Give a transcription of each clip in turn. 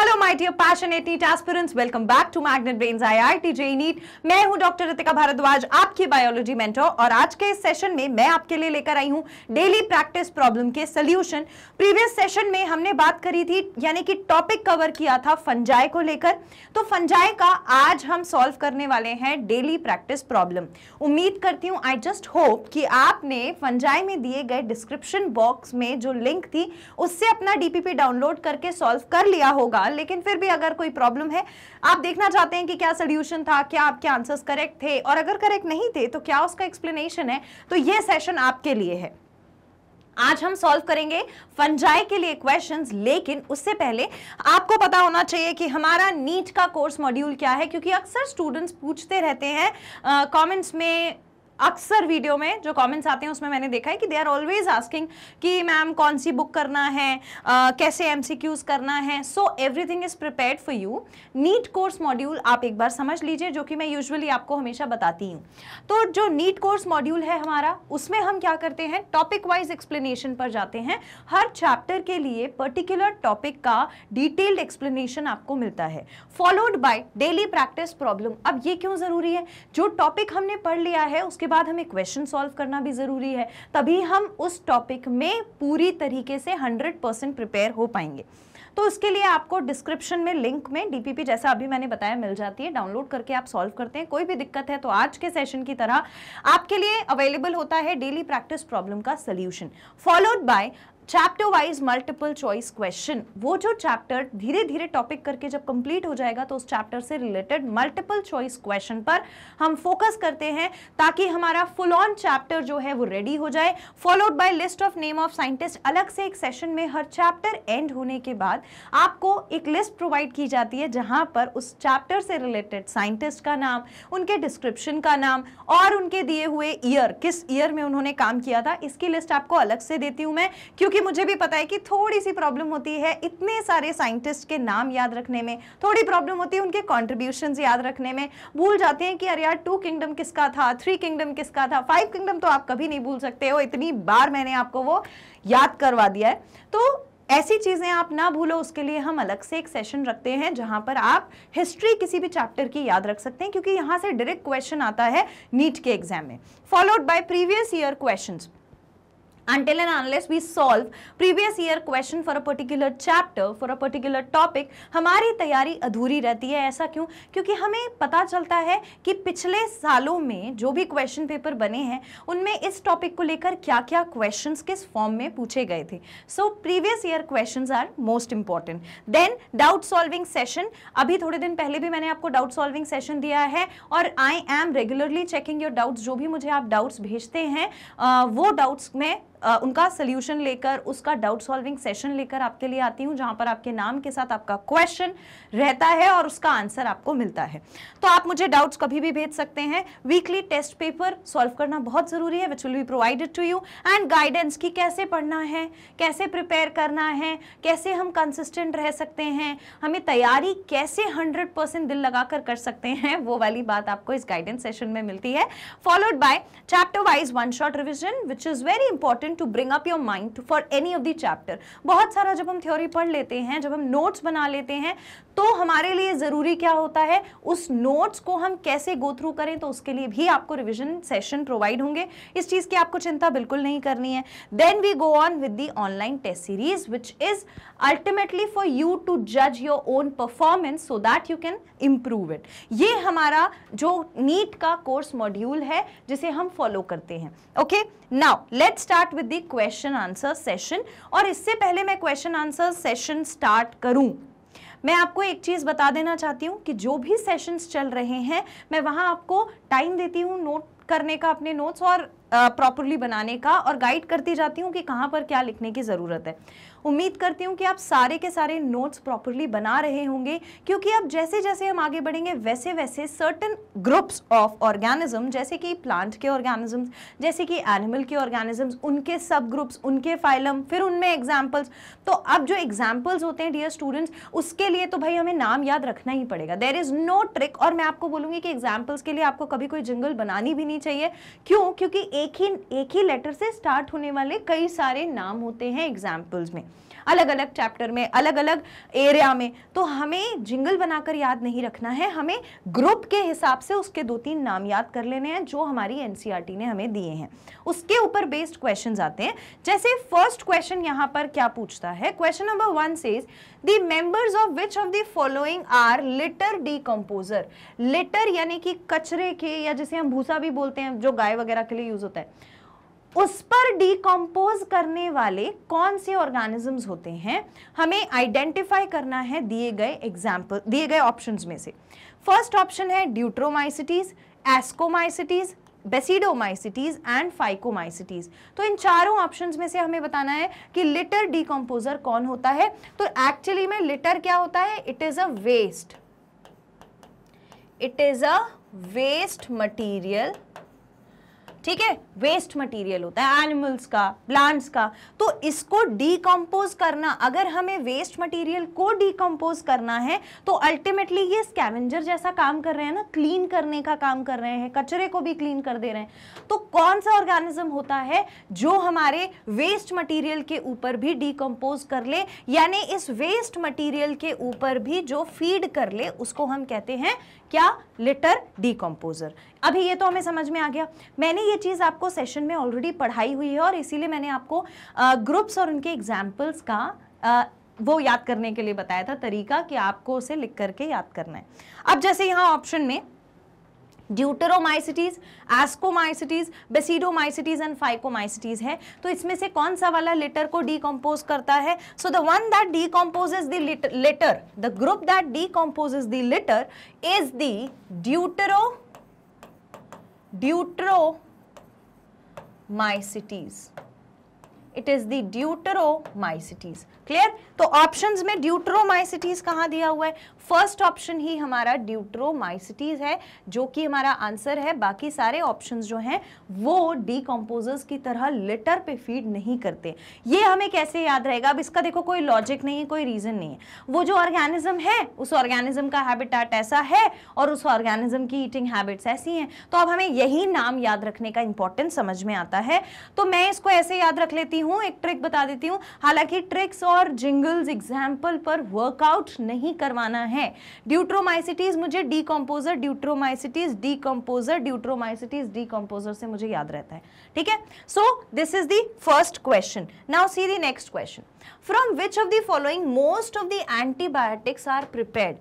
Hello my dear passionate NEET aspirants welcome back to magnet brains IIT JEE NEET मैं हूं doctor Ritika Bhardwaj आपकी biology mentor और आज के इस सेशन में मैं आपके लिए लेकर आई हूं डेली प्रैक्टिस प्रॉब्लम के सोल्यूशन प्रीवियस सेशन में हमने बात करी थी यानी कि टॉपिक कवर किया था फंजाई को लेकर तो फंजाई का आज हम सॉल्व करने वाले हैं डेली प्रैक्टिस प्रॉब्लम उम्मीद करती हूँ आई जस्ट होप कि आपने फंजाई में दिए गए डिस्क्रिप्शन बॉक्स में जो लिंक थी उससे अपना डीपीपी डाउनलोड करके सॉल्व कर लिया होगा सवाल लेकिन फिर भी अगर कोई प्रॉब्लम है आप देखना चाहते हैं कि क्या सोल्यूशन था क्या आपके आंसर्स करेक्ट थे और अगर करेक्ट नहीं थे तो क्या उसका एक्सप्लेनेशन है तो ये सेशन आपके लिए है आज हम सॉल्व करेंगे फंजाई के लिए क्वेश्चंस लेकिन उससे पहले आपको पता होना चाहिए कि हमारा नीट का कोर्स मॉड्यूल क्या है क्योंकि अक्सर स्टूडेंट्स पूछते रहते हैं कमेंट्स में अक्सर वीडियो में जो कमेंट्स आते हैं उसमें मैंने देखा है कि दे आर ऑलवेज आस्किंग कि मैम कौन सी बुक करना है आ, कैसे एम करना है so everything is prepared for you NEET course module आप एक बार समझ लीजिए जो कि मैं यूजुअली आपको हमेशा बताती हूँ तो जो नीट कोर्स मॉड्यूल है हमारा उसमें हम क्या करते हैं टॉपिक वाइज एक्सप्लेनेशन पर जाते हैं हर चैप्टर के लिए पर्टिकुलर टॉपिक का डिटेल्ड एक्सप्लेनेशन आपको मिलता है followed by daily practice problem अब ये क्यों ज़रूरी है जो टॉपिक हमने पढ़ लिया है उसके बाद हमें क्वेश्चन सॉल्व करना भी ज़रूरी है तभी हम उस टॉपिक में पूरी तरीके से हंड्रेड परसेंट प्रिपेयर हो पाएंगे तो उसके लिए आपको डिस्क्रिप्शन में लिंक में डीपीपी जैसा अभी मैंने बताया मिल जाती है डाउनलोड करके आप सॉल्व करते हैं कोई भी दिक्कत है तो आज के सेशन की तरह आपके लिए अवेलेबल होता है डेली प्रैक्टिस प्रॉब्लम का solution followed by chapter wise multiple choice question वो जो चैप्टर धीरे धीरे टॉपिक करके जब कंप्लीट हो जाएगा तो उस चैप्टर से रिलेटेड मल्टीपल चॉइस क्वेश्चन पर हम फोकस करते हैं ताकि हमारा फुल ऑन चैप्टर जो है वो रेडी हो जाए followed by list of name of scientist अलग से एक सेशन में हर चैप्टर एंड होने के बाद आपको एक लिस्ट प्रोवाइड की जाती है जहां पर उस चैप्टर से रिलेटेड साइंटिस्ट का नाम उनके डिस्क्रिप्शन का नाम और उनके दिए हुए ईयर किस ईयर में उन्होंने काम किया था इसकी लिस्ट आपको अलग से देती हूँ मैं क्योंकि क्योंकि मुझे भी पता है कि थोड़ी सी प्रॉब्लम होती है इतने सारे साइंटिस्ट के नाम याद रखने में थोड़ी प्रॉब्लम होती है उनके कॉन्ट्रीब्यूशन याद रखने में भूल जाते हैं कि अरे यार टू किंगडम किसका था थ्री किंगडम किसका था फाइव किंगडम तो आप कभी नहीं भूल सकते हो इतनी बार मैंने आपको वो याद करवा दिया है तो ऐसी चीज़ें आप ना भूलो उसके लिए हम अलग से एक सेशन रखते हैं जहां पर आप हिस्ट्री किसी भी चैप्टर की याद रख सकते हैं क्योंकि यहां से डायरेक्ट क्वेश्चन आता है नीट के एग्जाम में followed by previous year questions until and unless we solve previous year question for a particular chapter for a particular topic हमारी तैयारी अधूरी रहती है ऐसा क्यों क्योंकि हमें पता चलता है कि पिछले सालों में जो भी क्वेश्चन पेपर बने हैं उनमें इस टॉपिक को लेकर क्या क्या क्वेश्चन किस फॉर्म में पूछे गए थे so previous year question are most important then doubt solving session अभी थोड़े दिन पहले भी मैंने आपको डाउट सॉल्विंग सेशन दिया है और I am regularly checking your doubts जो भी मुझे आप डाउट्स भेजते हैं वो डाउट्स मैं उनका सोल्यूशन लेकर उसका डाउट सॉल्विंग सेशन लेकर आपके लिए आती हूँ जहाँ पर आपके नाम के साथ आपका क्वेश्चन रहता है और उसका आंसर आपको मिलता है तो आप मुझे डाउट्स कभी भी भेज सकते हैं वीकली टेस्ट पेपर सॉल्व करना बहुत ज़रूरी है which will be provided to you and guidance कि कैसे पढ़ना है कैसे प्रिपेयर करना है कैसे हम कंसिस्टेंट रह सकते हैं हमें तैयारी कैसे हंड्रेड परसेंट दिल लगा कर कर सकते हैं वो वाली बात आपको इस गाइडेंस सेशन में मिलती है followed by chapter wise one short revision which is very important important to bring up your mind for any of the chapter बहुत सारा जब हम थ्योरी पढ़ लेते हैं जब हम नोट्स बना लेते हैं तो हमारे लिए ज़रूरी क्या होता है उस नोट्स को हम कैसे गो थ्रू करें तो उसके लिए भी आपको रिविजन सेशन प्रोवाइड होंगे इस चीज़ की आपको चिंता बिल्कुल नहीं करनी है then we go on with the online test series which is ultimately for you to जज your own performance so that you can improve it ये हमारा जो नीट का कोर्स मॉड्यूल है जिसे हम फॉलो करते हैं okay now let start with the question answer session और इससे पहले मैं क्वेश्चन आंसर सेशन स्टार्ट करूं मैं आपको एक चीज़ बता देना चाहती हूँ कि जो भी सेशंस चल रहे हैं मैं वहाँ आपको टाइम देती हूँ नोट करने का अपने नोट्स और प्रॉपरली बनाने का और गाइड करती जाती हूँ कि कहाँ पर क्या लिखने की ज़रूरत है उम्मीद करती हूँ कि आप सारे के सारे नोट्स प्रॉपरली बना रहे होंगे क्योंकि अब जैसे जैसे हम आगे बढ़ेंगे वैसे वैसे सर्टन ग्रुप्स ऑफ ऑर्गेनिज्म जैसे कि प्लांट के ऑर्गेनिजम्स जैसे कि एनिमल के ऑर्गेनिजम्स उनके सब ग्रुप्स उनके फाइलम फिर उनमें एग्जाम्पल्स तो अब जो एग्जाम्पल्स होते हैं डियर स्टूडेंट्स उसके लिए तो भाई हमें नाम याद रखना ही पड़ेगा देर इज़ नो ट्रिक और मैं आपको बोलूँगी कि एग्जाम्पल्स के लिए आपको कभी कोई जिंगल बनानी भी नहीं चाहिए क्यों क्योंकि एक ही एक ही लेटर से स्टार्ट होने वाले कई सारे नाम होते हैं एग्जाम्पल्स में अलग अलग चैप्टर में अलग अलग एरिया में तो हमें जिंगल बनाकर याद नहीं रखना है हमें ग्रुप के हिसाब से उसके दो तीन नाम याद कर लेने हैं जो हमारी एन e ने हमें दिए हैं उसके ऊपर बेस्ड क्वेश्चन आते हैं जैसे फर्स्ट क्वेश्चन यहाँ पर क्या पूछता है question number one says the members of which of the following are litter decomposer litter यानी कि कचरे के या जिसे हम भूसा भी बोलते हैं जो गाय वगैरह के लिए यूज होता है उस पर डिकम्पोज करने वाले कौन से ऑर्गेनिजम्स होते हैं हमें आइडेंटिफाई करना है दिए गए एग्जाम्पल दिए गए ऑप्शंस में से फर्स्ट ऑप्शन है deuteromycetes ascomycetes basidiomycetes and phycomycetes तो इन चारों ऑप्शंस में से हमें बताना है कि लिटर डीकम्पोजर कौन होता है तो एक्चुअली में लिटर क्या होता है it is a waste it is a waste material ठीक है वेस्ट मटेरियल होता है एनिमल्स का प्लांट्स का तो इसको डिकम्पोज करना अगर हमें वेस्ट मटेरियल को डीकम्पोज करना है तो अल्टीमेटली ये स्कैवेंजर जैसा काम कर रहे हैं ना क्लीन करने का काम कर रहे हैं कचरे को भी क्लीन कर दे रहे हैं तो कौन सा ऑर्गेनिज्म होता है जो हमारे वेस्ट मटीरियल के ऊपर भी डीकम्पोज कर ले यानी इस वेस्ट मटीरियल के ऊपर भी जो फीड कर ले उसको हम कहते हैं क्या लिटर डीकम्पोजर अभी ये तो हमें समझ में आ गया मैंने ये चीज़ आपको सेशन में ऑलरेडी पढ़ाई हुई है और इसीलिए मैंने आपको ग्रुप्स और उनके एग्जाम्पल्स का आ, वो याद करने के लिए बताया था तरीका कि आपको उसे लिख करके याद करना है अब जैसे यहाँ ऑप्शन में deuteromycetes ascomycetes basidiomycetes and phycomycetes है तो इसमें से कौन सा वाला लेटर को डीकम्पोज करता है so the one that decomposes the litter the group that decomposes the litter is the deutero deuteromycetes it is the deuteromycetes clear तो ऑप्शन में ड्यूटरोमाइसिटीज कहा दिया हुआ है फर्स्ट ऑप्शन ही हमारा ड्यूटरोमाइसिटीज है जो कि हमारा आंसर है बाकी सारे ऑप्शन जो हैं वो डीकम्पोजर्स की तरह लेटर पे फीड नहीं करते ये हमें कैसे याद रहेगा अब इसका देखो कोई लॉजिक नहीं है कोई रीजन नहीं है वो जो ऑर्गेनिज्म है उस ऑर्गेनिज्म का हैबिटेट ऐसा है और उस ऑर्गेनिज्म की ईटिंग हैबिट्स ऐसी हैं तो अब हमें यही नाम याद रखने का इंपॉर्टेंस समझ में आता है तो मैं इसको ऐसे याद रख लेती हूँ हूँ एक ट्रिक बता देती हूँ हालांकि ट्रिक्स और जिंगल्स एग्जाम्पल पर वर्कआउट नहीं करवाना है ड्यूट्रोमाइसिटीज मुझे decomposer deuteromycetes decomposer deuteromycetes decomposer से मुझे याद रहता है ठीक है so this is the first question now see the next question from which of the following most of the antibiotics are prepare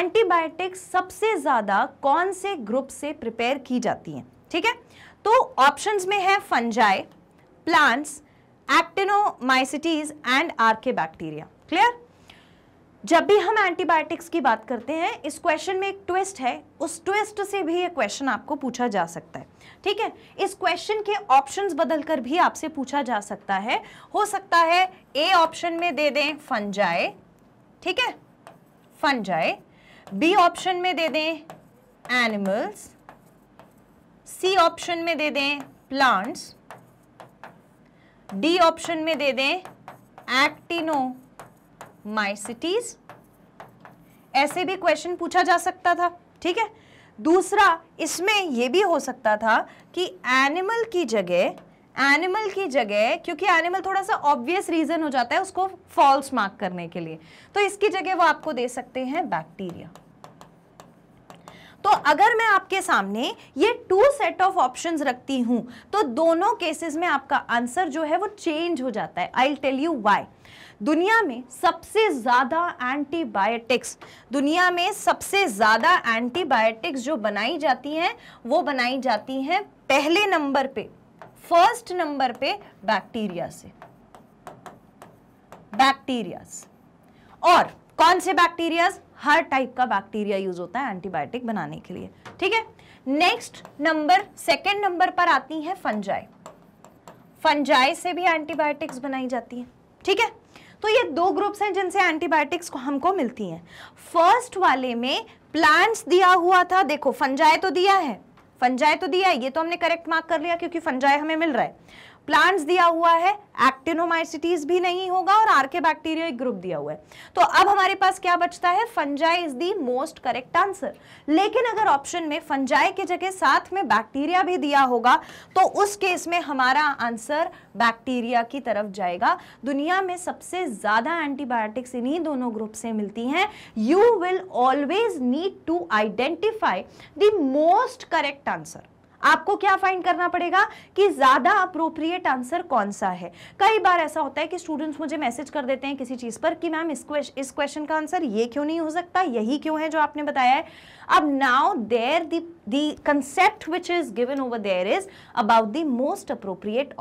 antibiotics सबसे ज़्यादा कौन से ग्रुप से प्रिपेयर की जाती हैं ठीक है तो ऑप्शंस में है fungi plants actinomycetes and archaebacteria clear जब भी हम एंटीबायोटिक्स की बात करते हैं इस क्वेश्चन में एक ट्विस्ट है उस ट्विस्ट से भी ये क्वेश्चन आपको पूछा जा सकता है ठीक है इस क्वेश्चन के ऑप्शंस बदलकर भी आपसे पूछा जा सकता है हो सकता है ए ऑप्शन में दे दें जाए ठीक है जाए बी ऑप्शन में दे दें एनिमल्स सी ऑप्शन में दे दें प्लांट्स डी ऑप्शन में दे दें एक्टिनो माइसिटीज ऐसे भी क्वेश्चन पूछा जा सकता था ठीक है दूसरा इसमें यह भी हो सकता था कि एनिमल की जगह एनिमल की जगह क्योंकि एनिमल थोड़ा सा ऑब्वियस रीज़न हो जाता है उसको फॉल्स मार्क करने के लिए तो इसकी जगह वो आपको दे सकते हैं बैक्टीरिया तो अगर मैं आपके सामने ये टू सेट ऑफ ऑप्शन रखती हूँ तो दोनों केसेस में आपका आंसर जो है वो चेंज हो जाता है आई टेल यू वाई दुनिया में सबसे ज़्यादा एंटीबायोटिक्स दुनिया में सबसे ज़्यादा एंटीबायोटिक्स जो बनाई जाती हैं वो बनाई जाती हैं पहले नंबर पे फर्स्ट नंबर पे बैक्टीरिया से बैक्टीरियाज और कौन से बैक्टीरियाज हर टाइप का बैक्टीरिया यूज होता है एंटीबायोटिक बनाने के लिए ठीक है नेक्स्ट नंबर सेकेंड नंबर पर आती है फंजाई फंजाई से भी एंटीबायोटिक्स बनाई जाती है ठीक है तो ये दो ग्रुप्स हैं जिनसे एंटीबायोटिक्स को हमको मिलती हैं फर्स्ट वाले में प्लांट्स दिया हुआ था देखो फंजाई तो दिया है फंजाई तो दिया है ये तो हमने करेक्ट मार्क कर लिया क्योंकि फंजाई हमें मिल रहा है प्लांट्स दिया हुआ है एक्टिनोमाइसिटीज भी नहीं होगा और आरके बैक्टीरिया एक ग्रुप दिया हुआ है तो अब हमारे पास क्या बचता है fungi is the most correct answer लेकिन अगर ऑप्शन में फंजाई की जगह साथ में बैक्टीरिया भी दिया होगा तो उस केस में हमारा आंसर बैक्टीरिया की तरफ जाएगा दुनिया में सबसे ज्यादा एंटीबायोटिक्स इन्हीं दोनों ग्रुप से मिलती हैं you will always need to identify the most correct answer आपको क्या फाइंड करना पड़ेगा कि ज़्यादा अप्रोप्रिएट आंसर कौन सा है कई बार ऐसा होता है कि स्टूडेंट्स मुझे मैसेज कर देते हैं किसी चीज़ पर कि मैम इस क्वेश्चन इस क्वेश्चन का आंसर ये क्यों नहीं हो सकता यही क्यों है जो आपने बताया है अब now there the the concept which is given over there is about the most appropriate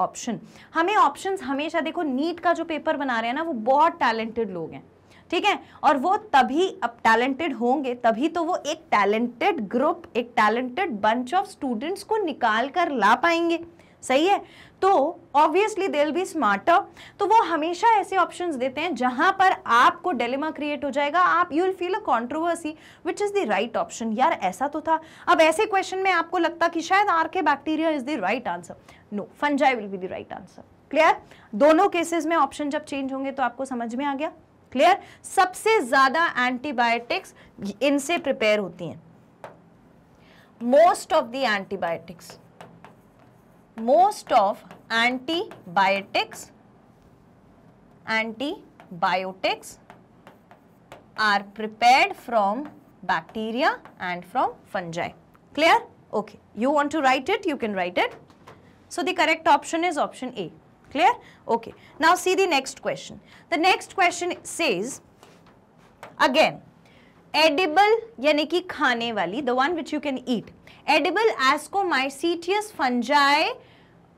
हमें ऑप्शन हमेशा देखो नीट का जो पेपर बना रहे हैं ना वो बहुत टैलेंटेड लोग हैं ठीक है और वो तभी अब टैलेंटेड होंगे तभी तो वो एक टैलेंटेड ग्रुप एक टैलेंटेड बंच ऑफ स्टूडेंट्स को निकाल कर ला पाएंगे सही है तो ऑब्वियसली दे बी स्मार्ट तो वो हमेशा ऐसे ऑप्शंस देते हैं जहां पर आपको डेलिमा क्रिएट हो जाएगा आप you will feel a controversy which is the right option यार ऐसा तो था अब ऐसे क्वेश्चन में आपको लगता कि शायद archaebacteria is the right answer no fungi will be the right answer clear दोनों केसेस में ऑप्शन जब चेंज होंगे तो आपको समझ में आ गया क्लियर सबसे ज्यादा एंटीबायोटिक्स इनसे प्रिपेयर होती हैं most of the antibiotics most of antibiotics antibiotics are prepared from bacteria and from fungi clear okay you want to write it you can write it so the correct option is option A clear okay now see the next question the next question says again edible yani ki khane wali the one which you can eat edible ascomycetes fungi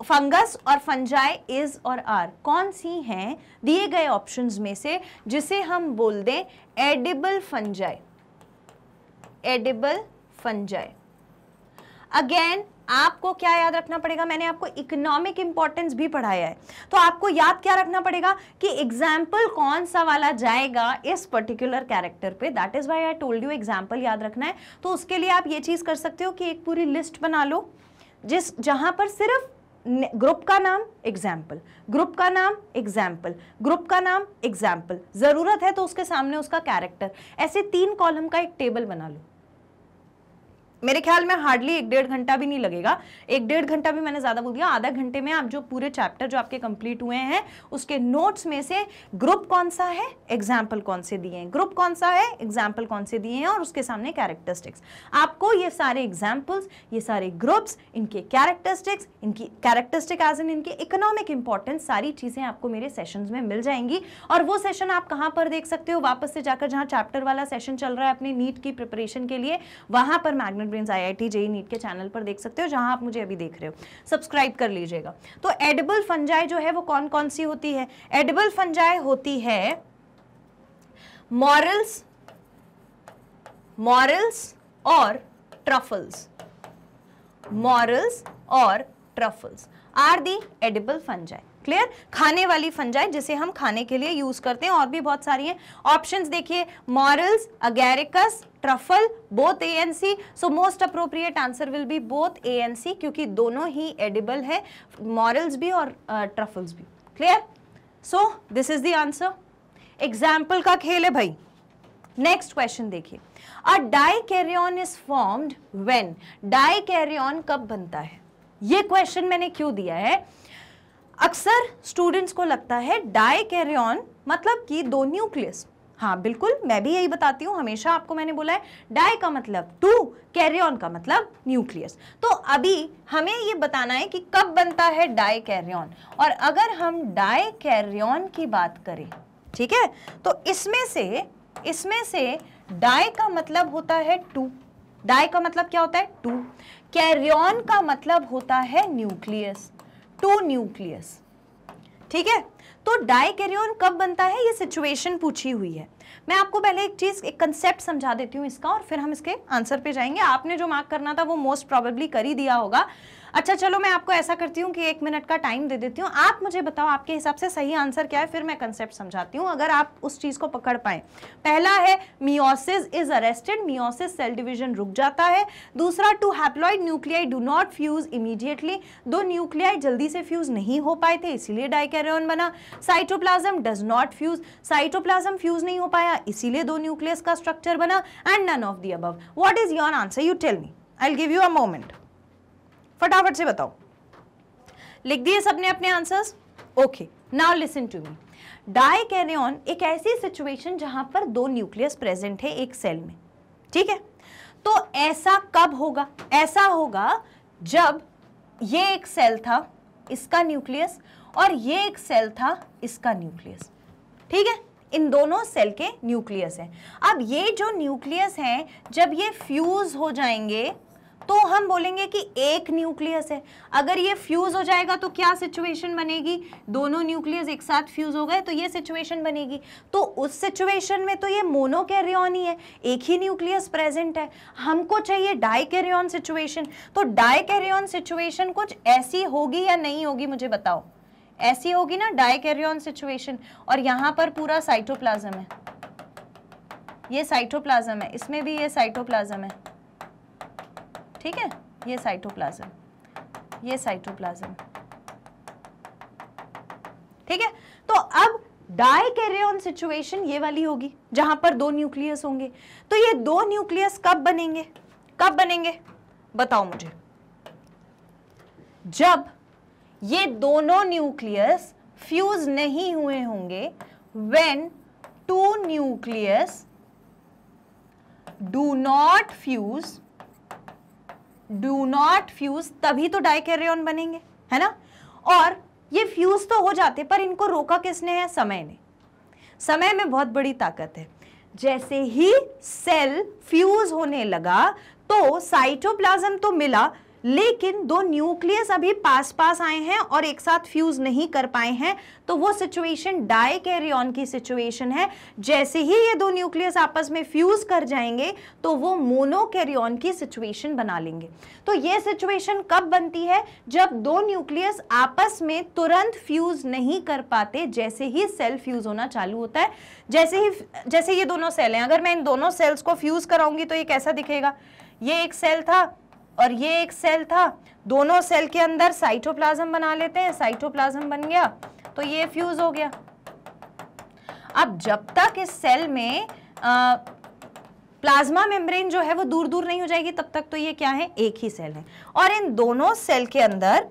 fungus और fungi is और are कौन सी हैं दिए गए options में से जिसे हम बोल दें edible fungi edible fungi again आपको क्या याद रखना पड़ेगा मैंने आपको इकोनॉमिक इंपॉर्टेंस भी पढ़ाया है तो आपको याद क्या रखना पड़ेगा कि एग्जाम्पल कौन सा वाला जाएगा इस पर्टिकुलर कैरेक्टर पे that is why I told you example याद रखना है तो उसके लिए आप ये चीज़ कर सकते हो कि एक पूरी लिस्ट बना लो जिस जहां पर सिर्फ ग्रुप का नाम एग्जाम्पल ग्रुप का नाम एग्जाम्पल ग्रुप का नाम एग्जाम्पल ज़रूरत है तो उसके सामने उसका कैरेक्टर ऐसे तीन कॉलम का एक टेबल बना लो मेरे ख्याल में हार्डली एक डेढ़ घंटा भी नहीं लगेगा एक डेढ़ घंटा भी मैंने ज़्यादा बोल दिया आधा घंटे में आप जो पूरे चैप्टर जो आपके कंप्लीट हुए हैं उसके नोट्स में से ग्रुप कौन सा है एग्जाम्पल कौन से दिए हैं ग्रुप कौन सा है एग्जाम्पल कौन से दिए हैं और उसके सामने कैरेक्टरिस्टिक्स आपको ये सारे एग्जाम्पल्स ये सारे ग्रुप्स इनके कैरेक्टरिस्टिक्स इनकी कैरेक्टरिस्टिक एज इन इनके इकोनॉमिक इंपॉर्टेंस सारी चीज़ें आपको मेरे सेशन में मिल जाएंगी और वो सेशन आप कहाँ पर देख सकते हो वापस से जाकर जहाँ चैप्टर वाला सेशन चल रहा है अपनी नीट की प्रिपरेशन के लिए वहां पर Magnet Brain I I T JEE NEET के चैनल पर देख सकते हो जहाँ आप मुझे अभी देख रहे हो सब्सक्राइब कर लीजिएगा तो एडिबल फंजाई जो है वो कौन कौन सी होती है एडिबल फंजाई होती है मॉरल्स मॉरल्स और ट्रफल्स मॉरल्स और truffles are the edible fungi clear खाने वाली फंजाई जिसे हम खाने के लिए यूज करते हैं और भी बहुत सारी हैं ऑप्शंस देखिए morels agaricus truffle both A and C so most appropriate answer will be both A and C क्योंकि दोनों ही एडिबल है मॉरल्स भी और ट्रफल्स uh, भी clear so this is the answer example का खेल है भाई नेक्स्ट क्वेश्चन देखिए a dikaryon is formed when dikaryon कब बनता है ये क्वेश्चन मैंने क्यों दिया है अक्सर स्टूडेंट्स को लगता है डाई कैरियन मतलब कि दो न्यूक्लियस हाँ बिल्कुल मैं भी यही बताती हूँ हमेशा आपको मैंने बोला है डाई का मतलब टू कैरियन का मतलब न्यूक्लियस तो अभी हमें ये बताना है कि कब बनता है डाई कैरियन और अगर हम डाई कैरियन की बात करें ठीक है तो इसमें से इसमें से डाई का मतलब होता है टू डाई का मतलब क्या होता है टू कैरियन का मतलब होता है न्यूक्लियस टू न्यूक्लियस ठीक है तो डायकेरियोन कब बनता है ये सिचुएशन पूछी हुई है मैं आपको पहले एक चीज़ एक कंसेप्ट समझा देती हूँ इसका और फिर हम इसके आंसर पे जाएंगे आपने जो मार्क करना था वो मोस्ट प्रोबेबली कर ही दिया होगा अच्छा चलो मैं आपको ऐसा करती हूँ कि एक मिनट का टाइम दे देती हूँ आप मुझे बताओ आपके हिसाब से सही आंसर क्या है फिर मैं कंसेप्ट समझाती हूँ अगर आप उस चीज़ को पकड़ पाए पहला है meiosis is arrested meiosis cell division रुक जाता है दूसरा two haploid nuclei do not fuse immediately दो न्यूक्लियाई जल्दी से फ्यूज नहीं हो पाए थे इसीलिए डाइकैरियन बना cytoplasm does not fuse cytoplasm fuse नहीं हो पाया इसीलिए दो न्यूक्लियस का स्ट्रक्चर बना and none of the above what is your answer you tell me I give you a moment फटाफट से बताओ लिख दिए सबने अपने answers okay now listen to me dikaryon एक ऐसी सिचुएशन जहां पर दो न्यूक्लियस प्रेजेंट है एक सेल में ठीक है तो ऐसा कब होगा ऐसा होगा जब ये एक सेल था इसका न्यूक्लियस और ये एक सेल था इसका न्यूक्लियस ठीक है इन दोनों सेल के न्यूक्लियस हैं अब ये जो न्यूक्लियस हैं जब ये फ्यूज़ हो जाएंगे तो हम बोलेंगे कि एक न्यूक्लियस है अगर ये फ्यूज हो जाएगा तो क्या सिचुएशन बनेगी दोनों न्यूक्लियस एक साथ फ्यूज हो गए तो ये सिचुएशन बनेगी तो उस सिचुएशन में तो ये मोनोकैरियन ही है एक ही न्यूक्लियस प्रेजेंट है हमको चाहिए डाइकैरियन सिचुएशन तो डाइकैरियन सिचुएशन कुछ ऐसी होगी या नहीं होगी मुझे बताओ ऐसी होगी ना डाइकैरियन सिचुएशन और यहां पर पूरा साइटोप्लाज्म है ये साइटोप्लाज्म है इसमें भी ये साइटोप्लाज्म है ठीक है ये साइटोप्लाज्म ये साइटोप्लाज्म ठीक है तो अब डायकेरियन सिचुएशन ये वाली होगी जहां पर दो न्यूक्लियस होंगे तो ये दो न्यूक्लियस कब बनेंगे कब बनेंगे बताओ मुझे जब ये दोनों न्यूक्लियस फ्यूज नहीं हुए होंगे when two nucleus do not fuse do not fuse तभी तो डाइकेरियन बनेंगे है ना और ये फ्यूज तो हो जाते पर इनको रोका किसने है समय ने समय में बहुत बड़ी ताकत है जैसे ही सेल फ्यूज होने लगा तो साइटोप्लाज्म तो मिला लेकिन दो न्यूक्लियस अभी पास पास आए हैं और एक साथ फ्यूज नहीं कर पाए हैं तो वो सिचुएशन डाई कैरियन की सिचुएशन है जैसे ही ये दो न्यूक्लियस आपस में फ्यूज कर जाएंगे तो वो मोनो कैरियन की सिचुएशन बना लेंगे तो ये सिचुएशन कब बनती है जब दो न्यूक्लियस आपस में तुरंत फ्यूज नहीं कर पाते जैसे ही सेल फ्यूज होना चालू होता है जैसे ही जैसे ये दोनों सेल हैं अगर मैं इन दोनों सेल्स को फ्यूज कराऊंगी तो ये कैसा दिखेगा ये एक सेल था और ये एक सेल था दोनों सेल के अंदर साइटोप्लाज्म बना लेते हैं साइटोप्लाज्म बन गया तो ये फ्यूज हो गया अब जब तक इस सेल में आ, प्लाज्मा मेम्ब्रेन जो है वो दूर दूर नहीं हो जाएगी तब तक तो ये क्या है एक ही सेल है और इन दोनों सेल के अंदर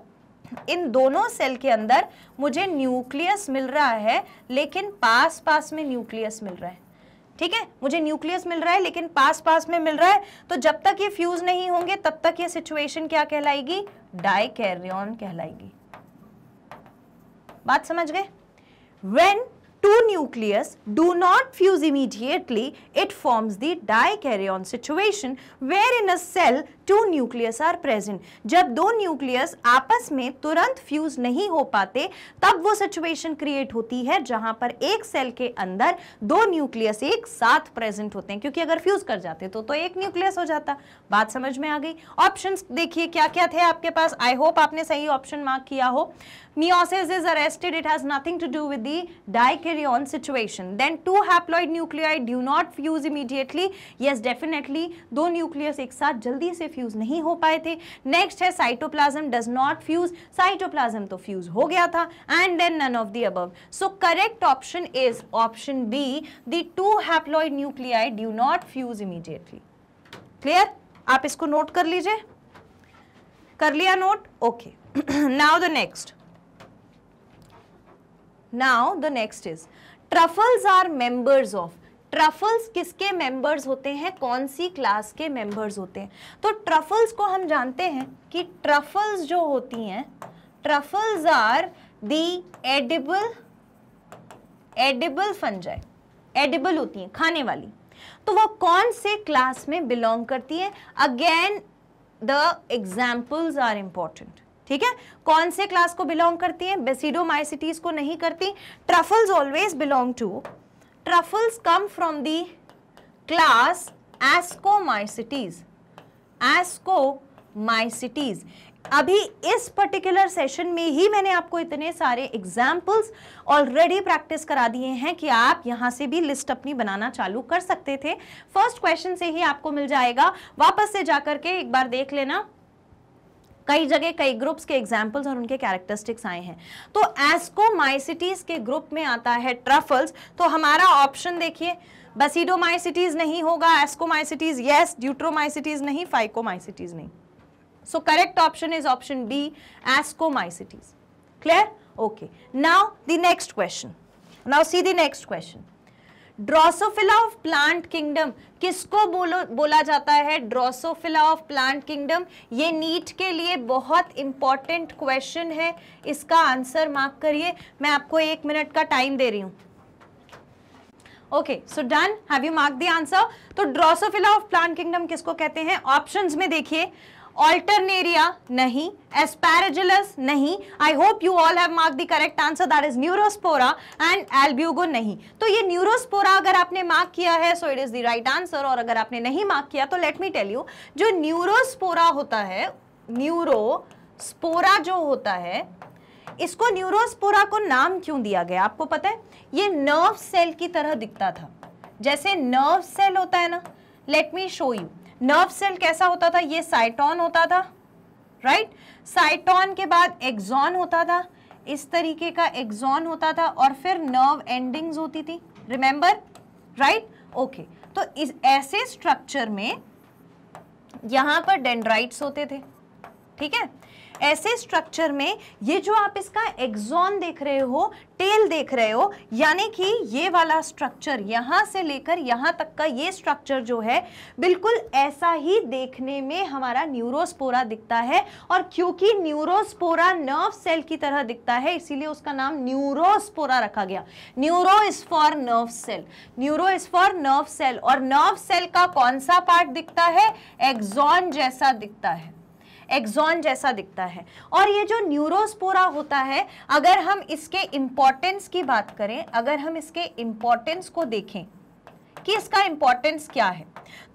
इन दोनों सेल के अंदर मुझे न्यूक्लियस मिल रहा है लेकिन पास पास में न्यूक्लियस मिल रहा है ठीक है मुझे न्यूक्लियस मिल रहा है लेकिन पास पास में मिल रहा है तो जब तक ये फ्यूज नहीं होंगे तब तक ये सिचुएशन क्या कहलाएगी डाई कहलाएगी बात समझ गए when two nucleus do not fuse immediately it forms the the situation where in a cell two nucleus are present जब दो न्यूक्लियस आपस में तुरंत फ्यूज नहीं हो पाते तब वो सिचुएशन क्रिएट होती है जहां पर एक सेल के अंदर दो न्यूक्लियस एक साथ प्रेजेंट होते हैं क्योंकि अगर फ्यूज कर जाते तो तो एक न्यूक्लियस हो जाता बात समझ में आ गई ऑप्शन देखिए क्या क्या थे आपके पास आई होप आपने सही ऑप्शन मार्क किया हो meiosis is arrested it has nothing to do with the dikaryon situation then two haploid nuclei do not fuse immediately yes definitely two nucleus ek saath jaldi se fuse fuse नहीं हो पाए थे next है cytoplasm does not fuse cytoplasm तो fuse हो गया था and then none of the above so correct option is option B the two haploid nuclei do not fuse immediately clear आप इसको नोट कर लीजिए कर लिया note okay now the next now the next is truffles are members of truffles किसके members होते हैं कौन सी क्लास के मेंबर्स होते हैं तो ट्रफल्स को हम जानते हैं कि ट्रफल्स जो होती हैं truffles are the edible edible fungi edible होती हैं खाने वाली तो वो कौन से क्लास में बिलोंग करती है again the examples are important ठीक है कौन से क्लास को बिलोंग करती है बेसिडोमाइसिटीज को नहीं करती truffles always belong to truffles from come class ascomycetes ascomycetes अभी इस पर्टिकुलर सेशन में ही मैंने आपको इतने सारे एग्जाम्पल्स ऑलरेडी प्रैक्टिस करा दिए हैं कि आप यहां से भी लिस्ट अपनी बनाना चालू कर सकते थे फर्स्ट क्वेश्चन से ही आपको मिल जाएगा वापस से जाकर के एक बार देख लेना कई जगह कई ग्रुप्स के एग्जाम्पल्स और उनके कैरेक्टरिस्टिक्स आए हैं तो माइसिटीज के ग्रुप में आता है ट्रफल्स तो हमारा ऑप्शन देखिए बसीडो माइसिटीज नहीं होगा एस्कोमाइसिटीज यस माइसिटीज नहीं फाइको माइसिटीज नहीं so correct option is option B mycetes clear okay now the next question now see the next question Drosophila of plant kingdom किसको बोलो बोला जाता है ड्रोसोफिला ऑफ प्लांट किंगडम ये NEET के लिए बहुत इंपॉर्टेंट क्वेश्चन है इसका आंसर मार्क करिए मैं आपको एक मिनट का टाइम दे रही हूं okay so done have you mark the answer तो ड्रोसोफिला ऑफ प्लांट किंगडम किसको कहते हैं ऑप्शंस में देखिए Alternaria, nahi. Aspergillus, nahi. I hope you all have marked the correct answer. That is Neurospora and Albugo, nahi. तो ये Neurospora अगर आपने mark किया है, so it is the right answer. और अगर आपने नहीं mark किया, तो let me tell you, जो Neurospora होता है, Neurospora जो होता है, इसको न्यूरोस्पोरा को नाम क्यों दिया गया आपको पता है ये नर्व सेल की तरह दिखता था जैसे नर्व सेल होता है ना let me show you nerve cell कैसा होता था ये साइटॉन होता था राइट right? साइटॉन के बाद एक्सॉन होता था इस तरीके का एक्जॉन होता था और फिर नर्व एंडिंग्स होती थी रिमेंबर राइट ओके तो इस ऐसे स्ट्रक्चर में यहां पर डेंड्राइट्स होते थे ठीक है ऐसे स्ट्रक्चर में ये जो आप इसका एग्जॉन देख रहे हो टेल देख रहे हो यानी कि ये वाला स्ट्रक्चर यहाँ से लेकर यहाँ तक का ये स्ट्रक्चर जो है बिल्कुल ऐसा ही देखने में हमारा न्यूरोस्पोरा दिखता है और क्योंकि न्यूरोस्पोरा नर्व सेल की तरह दिखता है इसीलिए उसका नाम न्यूरोस्पोरा रखा गया neuro is for nerve cell neuro is for nerve cell और नर्व सेल का कौन सा पार्ट दिखता है एग्जॉन जैसा दिखता है एक्सॉन जैसा दिखता है और ये जो न्यूरोस्पोरा होता है अगर हम इसके इम्पोर्टेंस की बात करें अगर हम इसके इम्पोर्टेंस को देखें कि इसका इंपॉर्टेंस क्या है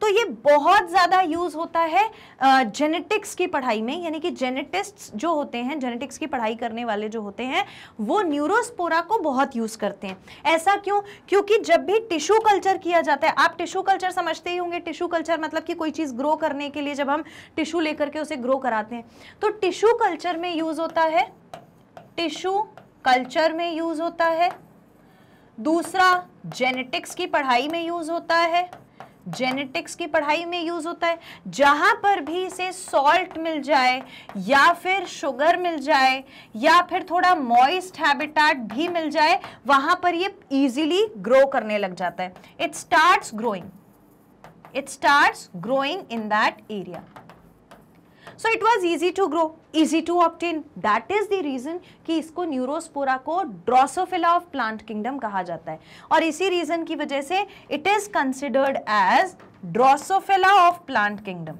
तो ये बहुत ज़्यादा यूज होता है जेनेटिक्स की पढ़ाई में यानी कि जेनेटिस्ट जो होते हैं जेनेटिक्स की पढ़ाई करने वाले जो होते हैं वो न्यूरोस्पोरा को बहुत यूज़ करते हैं ऐसा क्यों क्योंकि जब भी टिश्यू कल्चर किया जाता है आप टिश्यू कल्चर समझते ही होंगे टिश्यू कल्चर मतलब कि कोई चीज़ ग्रो करने के लिए जब हम टिश्यू लेकर के उसे ग्रो कराते हैं तो टिश्यू कल्चर में यूज़ होता है टिश्यू कल्चर में यूज़ होता है दूसरा जेनेटिक्स की पढ़ाई में यूज़ होता है जेनेटिक्स की पढ़ाई में यूज़ होता है जहां पर भी इसे सॉल्ट मिल जाए या फिर शुगर मिल जाए या फिर थोड़ा मॉइस्ट हैबिटाट भी मिल जाए वहां पर ये इजीली ग्रो करने लग जाता है it starts growing it starts growing in that area so it was easy to grow easy to obtain. That is the reason कि इसको न्यूरोस्पोरा को ड्रोसोफिला ऑफ प्लांट किंगडम कहा जाता है और इसी रीजन की वजह से it is considered as Drosophila of plant kingdom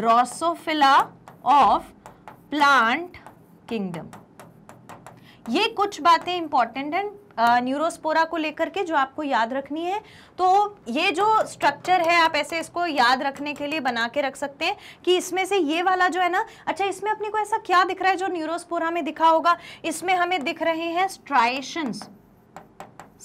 Drosophila of plant kingdom ये कुछ बातें इंपॉर्टेंट हैं न्यूरोस्पोरा को लेकर के जो आपको याद रखनी है तो ये जो स्ट्रक्चर है आप ऐसे इसको याद रखने के लिए बना के रख सकते हैं कि इसमें से ये वाला जो है ना अच्छा इसमें अपने को ऐसा क्या दिख रहा है जो न्यूरोस्पोरा में दिखा होगा इसमें हमें दिख रहे हैं स्ट्राइशंस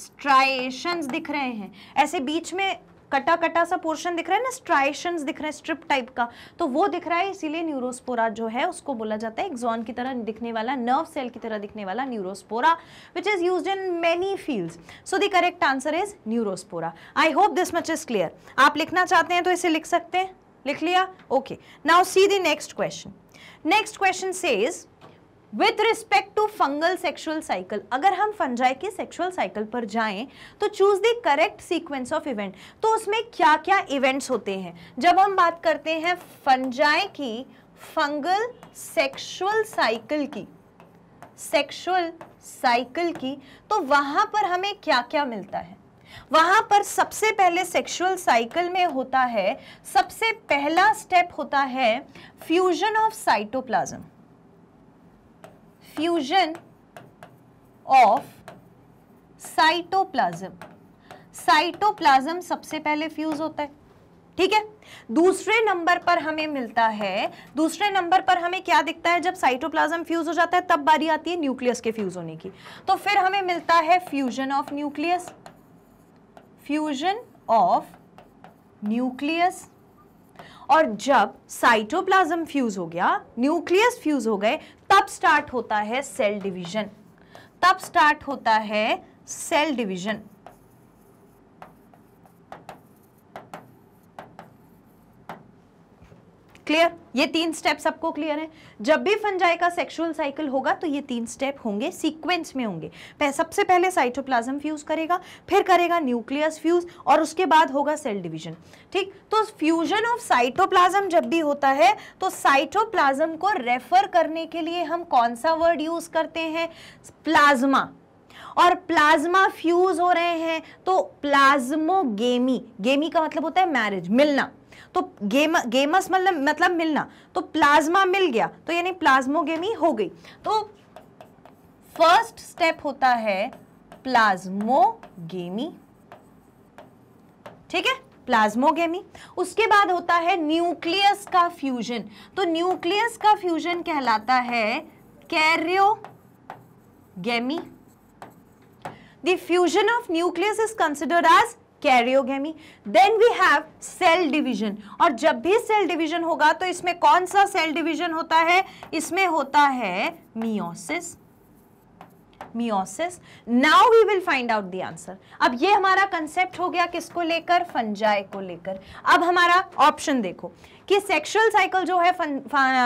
स्ट्राइशंस दिख रहे हैं ऐसे बीच में कटा कटा सा पोर्शन दिख रहा है ना स्ट्राइशन दिख रहे हैं स्ट्रिप टाइप का तो वो दिख रहा है इसीलिए न्यूरोस्पोरा जो है उसको बोला जाता है एक्सॉन की तरह दिखने वाला नर्व सेल की तरह दिखने वाला Neurospora which is use in many field so the correct answer is Neurospora I hope this much is clear आप लिखना चाहते हैं तो इसे लिख सकते हैं लिख लिया okay now see the next question next question says with respect to fungal sexual cycle अगर हम फंजाई के सेक्सुअल साइकिल पर जाएं तो choose the correct sequence of event तो उसमें क्या क्या इवेंट्स होते हैं जब हम बात करते हैं फंजाई की फंगल सेक्शुअल साइकिल की सेक्शुअल साइकिल की तो वहां पर हमें क्या क्या मिलता है वहां पर सबसे पहले सेक्सुअल साइकिल में होता है सबसे पहला स्टेप होता है fusion of cytoplasm fusion of cytoplasm cytoplasm सबसे पहले फ्यूज होता है ठीक है दूसरे नंबर पर हमें मिलता है दूसरे नंबर पर हमें क्या दिखता है जब साइटोप्लाज्म फ्यूज हो जाता है तब बारी आती है न्यूक्लियस के फ्यूज होने की तो फिर हमें मिलता है fusion of nucleus fusion of nucleus और जब साइटोप्लाज्म फ्यूज हो गया न्यूक्लियस फ्यूज हो गए तब स्टार्ट होता है सेल डिवीजन तब स्टार्ट होता है सेल डिवीजन क्लियर ये तीन स्टेप सबको क्लियर है जब भी फंजाई का सेक्सुअल साइकिल होगा तो ये तीन स्टेप होंगे सीक्वेंस में होंगे सबसे पहले साइटोप्लाज्म फ्यूज करेगा फिर करेगा न्यूक्लियस फ्यूज और उसके बाद होगा सेल डिवीजन ठीक तो फ्यूजन ऑफ साइटोप्लाज्म जब भी होता है तो साइटोप्लाज्म को रेफर करने के लिए हम कौन सा वर्ड यूज करते हैं प्लाज्मा और प्लाज्मा फ्यूज हो रहे हैं तो प्लाज्मोगेमी गेमी का मतलब होता है मैरिज मिलना तो गेम गेमस मतलब मतलब मिलना तो प्लाज्मा मिल गया तो यानी प्लाज्मोगेमी हो गई तो फर्स्ट स्टेप होता है प्लाज्मोगेमी ठीक है प्लाज्मोगेमी उसके बाद होता है न्यूक्लियस का फ्यूजन तो न्यूक्लियस का फ्यूजन कहलाता है karyogamy the fusion of nucleus is considered as karyogamy then we have cell division और जब भी सेल डिवीजन होगा तो इसमें कौन सा सेल डिवीजन होता है इसमें होता है meiosis meiosis now we will find out the answer अब ये हमारा कंसेप्ट हो गया किसको लेकर फंजाई को लेकर अब हमारा ऑप्शन देखो कि सेक्सुअल साइकिल जो है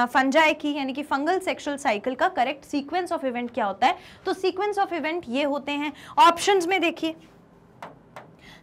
फंजाई की यानी कि फंगल सेक्सुअल साइकिल का करेक्ट सीक्वेंस ऑफ इवेंट क्या होता है तो सीक्वेंस ऑफ इवेंट ये होते हैं ऑप्शंस में देखिए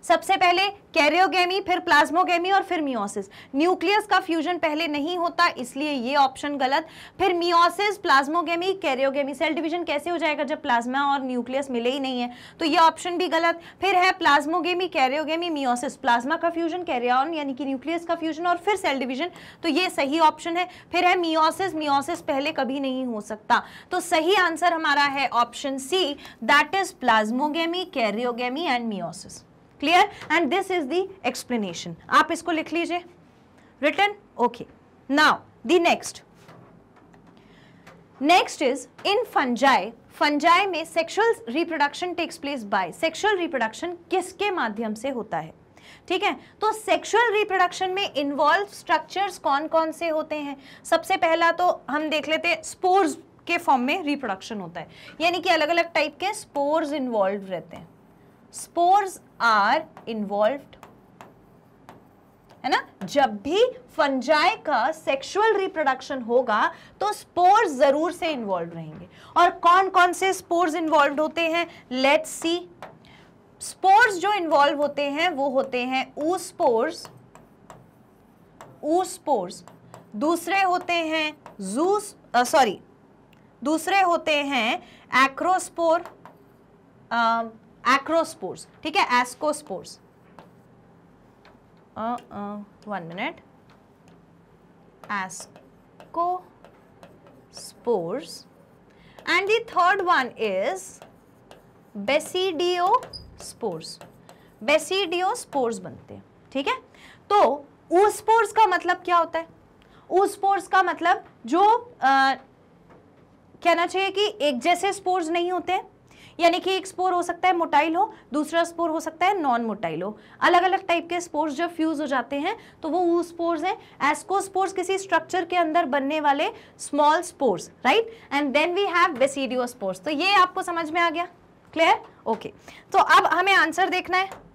सबसे पहले कैरियोगेमी फिर प्लाज्मोगेमी और फिर मियोसिस न्यूक्लियस का फ्यूजन पहले नहीं होता इसलिए ये ऑप्शन गलत फिर meiosis plasmogamy karyogamy cell division कैसे हो जाएगा जब प्लाज्मा और न्यूक्लियस मिले ही नहीं है तो ये ऑप्शन भी गलत फिर है प्लाज्मोगेमी कैरियोगेमी मियोसिस प्लाज्मा का फ्यूजन कैरियन यानी कि न्यूक्लियस का फ्यूजन और फिर सेल डिवीजन तो ये सही ऑप्शन है फिर है मियोसिस मियोसिस पहले कभी नहीं हो सकता तो सही आंसर हमारा है option C that is plasmogamy karyogamy and meiosis clear and this is the explanation आप इसको लिख लीजिए return okay now the next next is in fungi fungi में sexual reproduction takes place by sexual reproduction किसके माध्यम से होता है ठीक है तो सेक्सुअल रिप्रोडक्शन में इन्वॉल्व स्ट्रक्चर्स कौन कौन से होते हैं सबसे पहला तो हम देख लेते हैं स्पोर्स के फॉर्म में रिप्रोडक्शन होता है यानी कि अलग अलग टाइप के स्पोर्स इन्वॉल्व रहते हैं स्पोर्स आर इन्वॉल्व है ना जब भी फंजाई का सेक्सुअल रिप्रोडक्शन होगा तो स्पोर्स जरूर से इन्वॉल्व रहेंगे और कौन कौन से स्पोर्स इन्वॉल्व होते हैं लेट्स सी स्पोर्स जो इन्वॉल्व होते हैं वो होते हैं ऊ स्पोर्स ऊ स्पोर्स दूसरे होते हैं जू सॉरी दूसरे होते हैं एक्रोस्पोर एक्रोस्पोर्स ठीक है ascospores one minute ascospores third one is basidiospores basidiospores बनते हैं ठीक है तो ऊस्पोर्स का मतलब क्या होता है ऊस्पोर्स का मतलब जो आ, uh, कहना चाहिए कि एक जैसे स्पोर्स नहीं होते यानी कि एक स्पोर हो सकता है मोटाइल हो दूसरा स्पोर हो सकता है नॉन मोटाइल हो अलग अलग टाइप के स्पोर्स जब फ्यूज हो जाते हैं तो वो ऊ स्पोर्स हैं स्पोर्स किसी स्ट्रक्चर के अंदर बनने वाले small spores right and then we have basidiospores तो ये आपको समझ में आ गया क्लियर ओके okay. तो अब हमें आंसर देखना है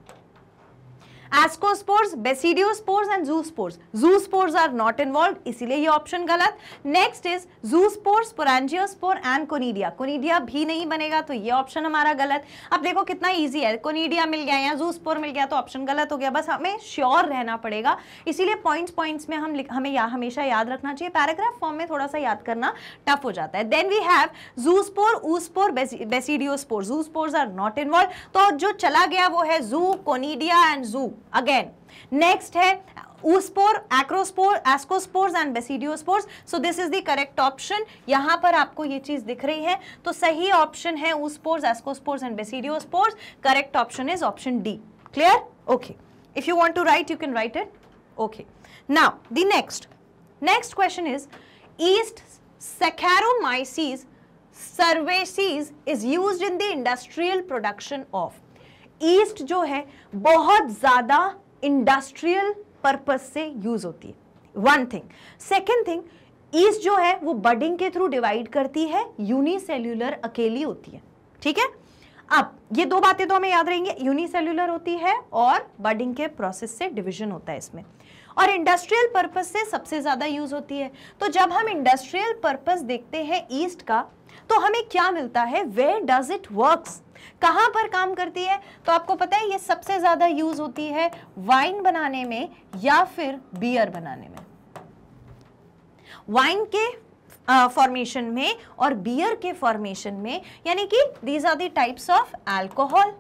ascospores basidiospores and zoospores zoospores are not involve इसीलिए ये ऑप्शन गलत next is zoospores sporangiospore and conidia conidia भी नहीं बनेगा तो ये ऑप्शन हमारा गलत अब देखो कितना ईजी है कोनीडिया मिल गया या जूस्पोर मिल गया तो ऑप्शन गलत हो गया बस हमें श्योर रहना पड़ेगा इसीलिए पॉइंट्स पॉइंट्स में हम हमें या, हमेशा याद रखना चाहिए पैराग्राफ फॉर्म में थोड़ा सा याद करना टफ हो जाता है then we have zoospore oospore basidiospore zoospores are not involve तो जो चला गया वो है zoo conidia and zoo again next है oospore ascospore ascospores and basidiospores so this is the correct option यहां पर आपको ये चीज दिख रही है तो सही ऑप्शन है oospores ascospores and basidiospores correct option is option D clear okay if you want to write you can write it okay ना the next next question is yeast Saccharomyces cerevisiae is use in the industrial production of yeast जो है बहुत ज़्यादा industrial purpose से use होती है one thing second thing yeast जो है वो बडिंग के थ्रू डिवाइड करती है यूनिसेल्यूलर अकेली होती है ठीक है अब ये दो बातें तो हमें याद रहेंगे यूनिसेल्यूलर होती है और बडिंग के प्रोसेस से डिविजन होता है इसमें और इंडस्ट्रियल पर्पज से सबसे ज़्यादा यूज़ होती है तो जब हम इंडस्ट्रियल पर्पज देखते हैं ईस्ट का तो हमें क्या मिलता है वे डज इट वर्क्स कहाँ पर काम करती है तो आपको पता है ये सबसे ज़्यादा यूज़ होती है वाइन बनाने में या फिर बियर बनाने में वाइन के फॉर्मेशन uh, में और बियर के फॉर्मेशन में यानी कि these are the types of alcohol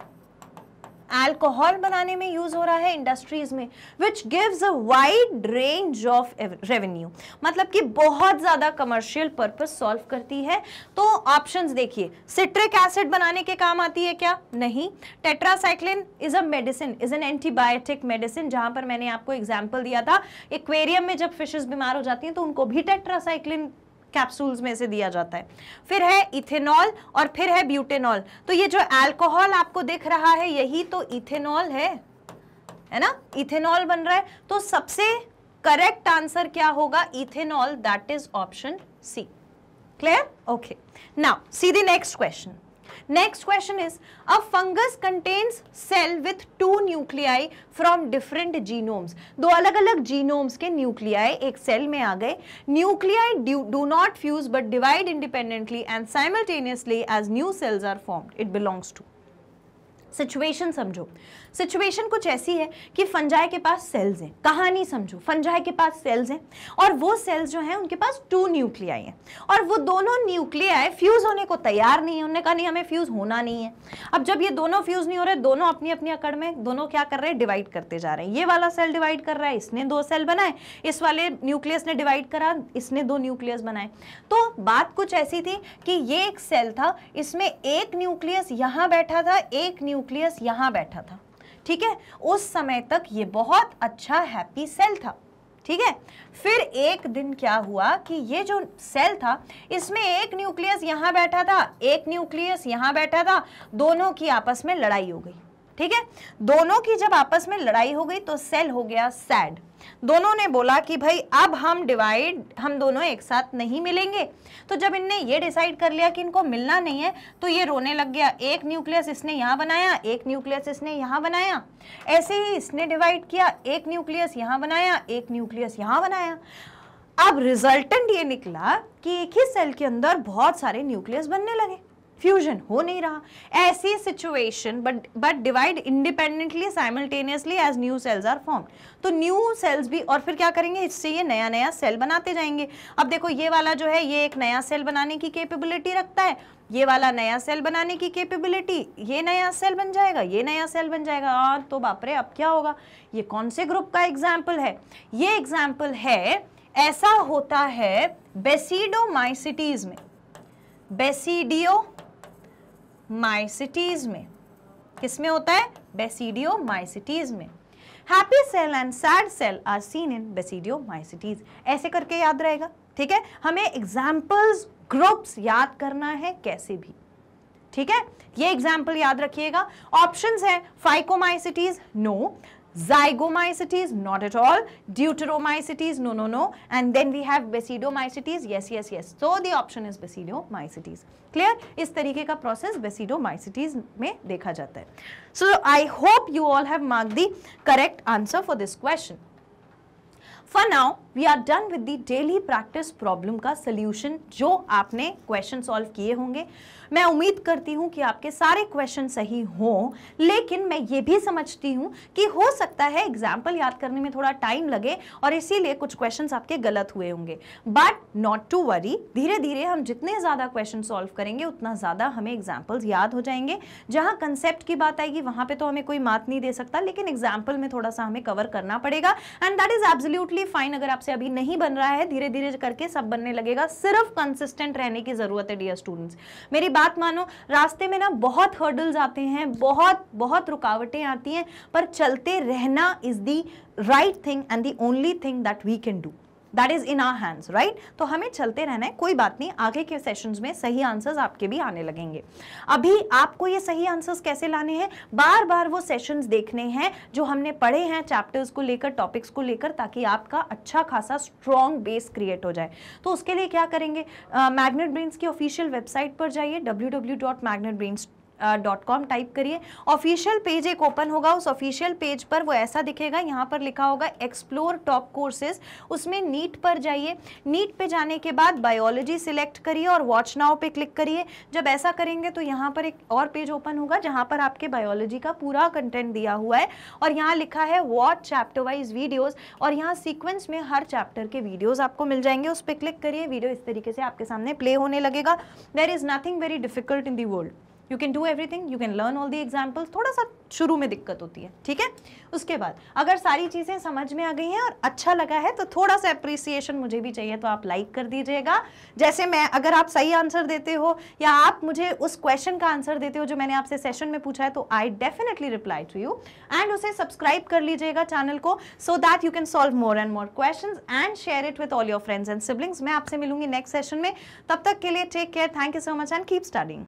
alcohol बनाने में यूज हो रहा है इंडस्ट्रीज में which gives a wide range of revenue मतलब कि बहुत ज्यादा कमर्शियल पर्पज सॉल्व करती है तो ऑप्शंस देखिए सिट्रिक एसिड बनाने के काम आती है क्या नहीं tetracycline is a medicine is an antibiotic medicine जहां पर मैंने आपको एग्जाम्पल दिया था एक्वेरियम में जब फिशेज बीमार हो जाती हैं तो उनको भी टेट्रासाइक्लिन कैप्सूल्स में से दिया जाता है फिर है इथेनॉल और फिर है ब्यूटेनॉल तो ये जो अल्कोहल आपको दिख रहा है यही तो इथेनॉल है है ना इथेनॉल बन रहा है तो सबसे करेक्ट आंसर क्या होगा ethanol that is option C clear okay now see the next question next question is a fungus contains cell with two nuclei from different genomes दो अलग अलग जीनोम्स के न्यूक्लियाई एक सेल में आ गए nuclei do not fuse but divide independently and simultaneously as new cells are form it belongs to situation समझो situation कुछ ऐसी है कि फंजाई के पास सेल्स हैं कहानी समझो फंजाई के पास सेल्स हैं और वो सेल्स जो हैं उनके पास टू न्यूक्लियाई हैं और वो दोनों न्यूक्लियाई फ्यूज़ होने को तैयार नहीं है उन्होंने कहा नहीं हमें फ्यूज़ होना नहीं है अब जब ये दोनों फ्यूज़ नहीं हो रहे दोनों अपनी अपनी अकड़ में दोनों क्या कर रहे हैं डिवाइड करते जा रहे हैं ये वाला सेल डिवाइड कर रहा है इसने दो सेल बनाए इस वाले न्यूक्लियस ने डिवाइड करा इसने दो न्यूक्लियस बनाए तो बात कुछ ऐसी थी कि ये एक सेल था इसमें एक न्यूक्लियस यहाँ बैठा था एक न्यूक्लियस न्यूक्लियस यहाँ बैठा था ठीक है उस समय तक ये बहुत अच्छा हैप्पी सेल था ठीक है फिर एक दिन क्या हुआ कि ये जो सेल था इसमें एक न्यूक्लियस यहाँ बैठा था एक न्यूक्लियस यहाँ बैठा था दोनों की आपस में लड़ाई हो गई ठीक है दोनों की जब आपस में लड़ाई हो गई तो सेल हो गया सैड दोनों ने बोला कि भाई अब हम डिवाइड हम दोनों एक साथ नहीं मिलेंगे तो जब इनने ये डिसाइड कर लिया कि इनको मिलना नहीं है तो ये रोने लग गया एक न्यूक्लियस इसने यहाँ बनाया एक न्यूक्लियस इसने यहाँ बनाया ऐसे ही इसने डिवाइड किया एक न्यूक्लियस यहाँ बनाया एक न्यूक्लियस यहाँ बनाया अब रिजल्टेंट ये निकला कि एक ही सेल के अंदर बहुत सारे न्यूक्लियस बनने लगे फ्यूजन हो नहीं रहा ऐसी situation but but divide independently simultaneously as new cells are form तो न्यू सेल्स भी और फिर क्या करेंगे इससे ये नया नया सेल बनाते जाएंगे अब देखो ये वाला जो है ये एक नया सेल बनाने की कैपेबिलिटी रखता है ये वाला नया सेल बनाने की कैपेबिलिटी ये नया सेल बन जाएगा ये नया सेल बन जाएगा हाँ तो बापरे अब क्या होगा ये कौन से ग्रुप का एग्जाम्पल है ये एग्जाम्पल है ऐसा होता है बेसिडोमाइसिटीज में बेसिडियो माइसिटीज में किस में होता है बेसिडियो माइसिटीज में happy cell and sad cell are seen in basidiomycetes ऐसे करके याद रहेगा ठीक है हमें एग्जाम्पल्स ग्रुप्स याद करना है कैसे भी ठीक है ये एग्जाम्पल याद रखिएगा ऑप्शन है phycomycetes no zygomaicities not at all deuteromycetes no no no and then we have basidiomycetes yes yes yes so the option is basidiomycetes clear इस तरीके का प्रोसेस बेसिडोमाइसिटीज में देखा जाता है so I hope you all have mark the correct answer for this question for now we are done with the daily practice problem का solution जो आपने क्वेश्चन सॉल्व किए होंगे मैं उम्मीद करती हूँ कि आपके सारे क्वेश्चन सही हों लेकिन मैं ये भी समझती हूँ कि हो सकता है एग्जाम्पल याद करने में थोड़ा टाइम लगे और इसीलिए कुछ क्वेश्चन आपके गलत हुए होंगे बट नॉट टू वरी धीरे धीरे हम जितने ज़्यादा क्वेश्चन सॉल्व करेंगे उतना ज़्यादा हमें एग्जाम्पल्स याद हो जाएंगे जहाँ कंसेप्ट की बात आएगी वहाँ पर तो हमें कोई मात नहीं दे सकता लेकिन एग्जाम्पल में थोड़ा सा हमें कवर करना पड़ेगा एंड दैट इज़ एब्सोल्यूटली भी फाइन अगर आपसे अभी नहीं बन रहा है धीरे धीरे करके सब बनने लगेगा सिर्फ कंसिस्टेंट रहने की ज़रूरत है डियर स्टूडेंट्स मेरी बात मानो रास्ते में ना बहुत हर्डल्स आते हैं बहुत बहुत रुकावटें आती हैं पर चलते रहना is the right thing and the only thing that we can do that is in our hands right तो हमें चलते रहना है कोई बात नहीं आगे के सेशंस में सही आंसर्स आपके भी आने लगेंगे अभी आपको ये सही आंसर्स कैसे लाने हैं बार बार वो सेशंस देखने हैं जो हमने पढ़े हैं चैप्टर्स को लेकर टॉपिक्स को लेकर ताकि आपका अच्छा खासा स्ट्रॉन्ग बेस क्रिएट हो जाए तो उसके लिए क्या करेंगे मैग्नेट ब्रेन्स की ऑफिशियल वेबसाइट पर जाइए डब्ल्यू डॉट कॉम टाइप करिए ऑफिशियल पेज एक ओपन होगा उस ऑफिशियल पेज पर वो ऐसा दिखेगा यहाँ पर लिखा होगा एक्सप्लोर टॉप कोर्सेज उसमें नीट पर जाइए नीट पे जाने के बाद बायोलॉजी सिलेक्ट करिए और वॉच नाउ पे क्लिक करिए जब ऐसा करेंगे तो यहाँ पर एक और पेज ओपन होगा जहाँ पर आपके बायोलॉजी का पूरा कंटेंट दिया हुआ है और यहाँ लिखा है वॉच चैप्टर वाइज वीडियोज़ और यहाँ सिक्वेंस में हर चैप्टर के वीडियोज़ आपको मिल जाएंगे उस पर क्लिक करिए वीडियो इस तरीके से आपके सामने प्ले होने लगेगा there is nothing very difficult in the world you can do everything you can learn all the examples थोड़ा सा शुरू में दिक्कत होती है ठीक है उसके बाद अगर सारी चीज़ें समझ में आ गई हैं और अच्छा लगा है तो थोड़ा सा अप्रिसिएशन मुझे भी चाहिए तो आप लाइक कर दीजिएगा जैसे मैं अगर आप सही आंसर देते हो या आप मुझे उस क्वेश्चन का आंसर देते हो जो मैंने आपसे सेशन में पूछा है तो I definitely reply to you and उसे सब्सक्राइब कर लीजिएगा चैनल को so that you can solve more and more question and share it with all your friends and siblings मैं आपसे मिलूंगी नेक्स्ट सेशन में तब तक के लिए take care thank you so much and keep starting